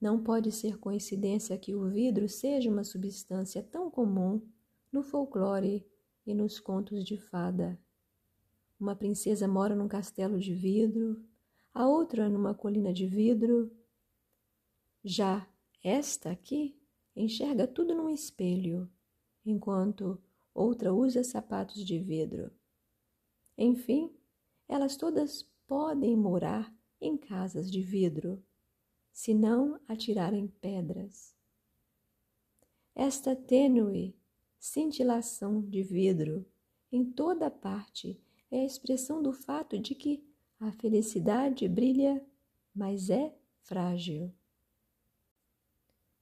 Não pode ser coincidência que o vidro seja uma substância tão comum no folclore e nos contos de fada. Uma princesa mora num castelo de vidro, a outra numa colina de vidro. Já esta aqui enxerga tudo num espelho, enquanto outra usa sapatos de vidro. Enfim, elas todas podem morar em casas de vidro se não atirarem pedras. Esta tênue cintilação de vidro em toda parte é a expressão do fato de que a felicidade brilha, mas é frágil.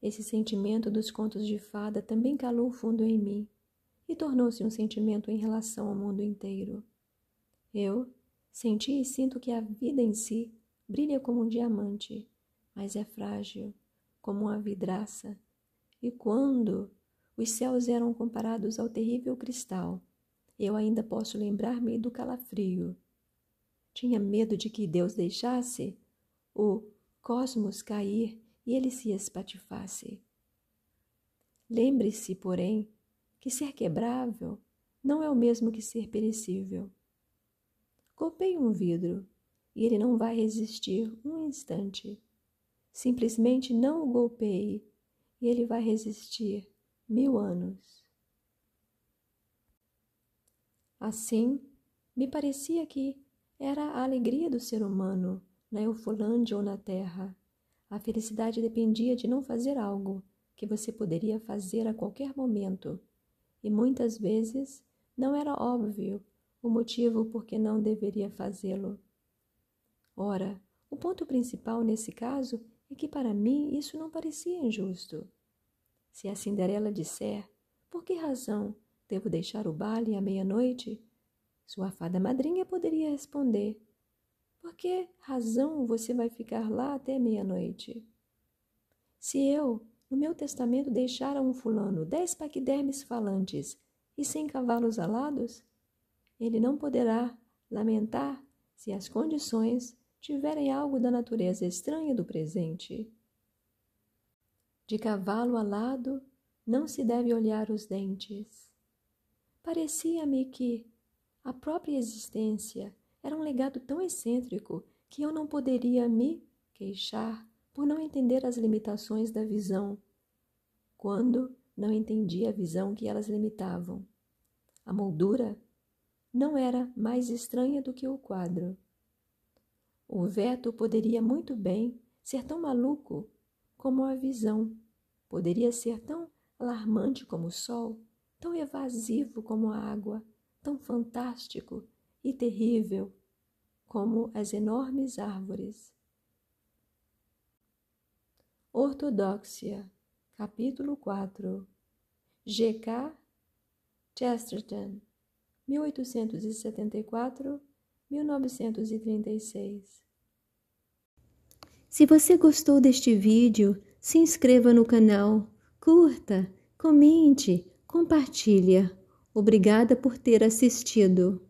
Esse sentimento dos contos de fada também calou fundo em mim e tornou-se um sentimento em relação ao mundo inteiro. Eu senti e sinto que a vida em si brilha como um diamante mas é frágil, como uma vidraça. E quando os céus eram comparados ao terrível cristal, eu ainda posso lembrar-me do calafrio. Tinha medo de que Deus deixasse o cosmos cair e ele se espatifasse. Lembre-se, porém, que ser quebrável não é o mesmo que ser perecível. Copei um vidro e ele não vai resistir um instante. Simplesmente não o golpeie e ele vai resistir mil anos. Assim, me parecia que era a alegria do ser humano na Eufolândia ou na Terra. A felicidade dependia de não fazer algo que você poderia fazer a qualquer momento, e muitas vezes não era óbvio o motivo por que não deveria fazê-lo. Ora, o ponto principal nesse caso que para mim isso não parecia injusto. Se a Cinderela disser: Por que razão devo deixar o baile à meia-noite? Sua fada madrinha poderia responder: Por que razão você vai ficar lá até meia-noite? Se eu, no meu testamento, deixar a um fulano dez paquidermes falantes e cem cavalos alados, ele não poderá lamentar se as condições tiverem algo da natureza estranha do presente. De cavalo alado não se deve olhar os dentes. Parecia-me que a própria existência era um legado tão excêntrico que eu não poderia me queixar por não entender as limitações da visão, quando não entendi a visão que elas limitavam. A moldura não era mais estranha do que o quadro. O veto poderia muito bem ser tão maluco como a visão, poderia ser tão alarmante como o sol, tão evasivo como a água, tão fantástico e terrível como as enormes árvores. Ortodoxia, capítulo 4 G.K. Chesterton, 1874 1936. Se você gostou deste vídeo, se inscreva no canal, curta, comente, compartilha. Obrigada por ter assistido.